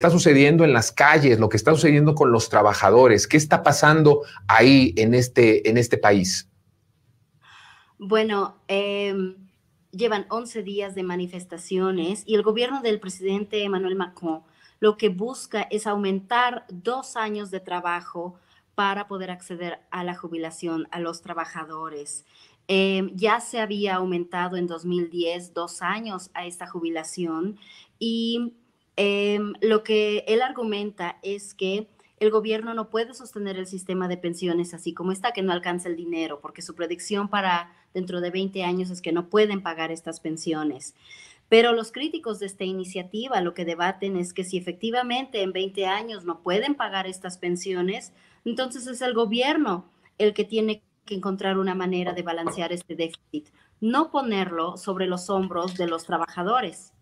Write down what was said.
está sucediendo en las calles, lo que está sucediendo con los trabajadores, qué está pasando ahí en este, en este país. Bueno, em, llevan 11 días de manifestaciones y el gobierno del presidente Emmanuel Macron lo que busca es aumentar dos años de trabajo para poder acceder a la jubilación a los trabajadores. Em, ya se había aumentado en 2010 dos años a esta jubilación y Em, lo que él argumenta es que el gobierno no puede sostener el sistema de pensiones así como está, que no alcanza el dinero, porque su predicción para dentro de 20 años es que no pueden pagar estas pensiones. Pero los críticos de esta iniciativa lo que debaten es que si efectivamente en 20 años no pueden pagar estas pensiones, entonces es el gobierno el que tiene que encontrar una manera de balancear este déficit, no ponerlo sobre los hombros de los trabajadores.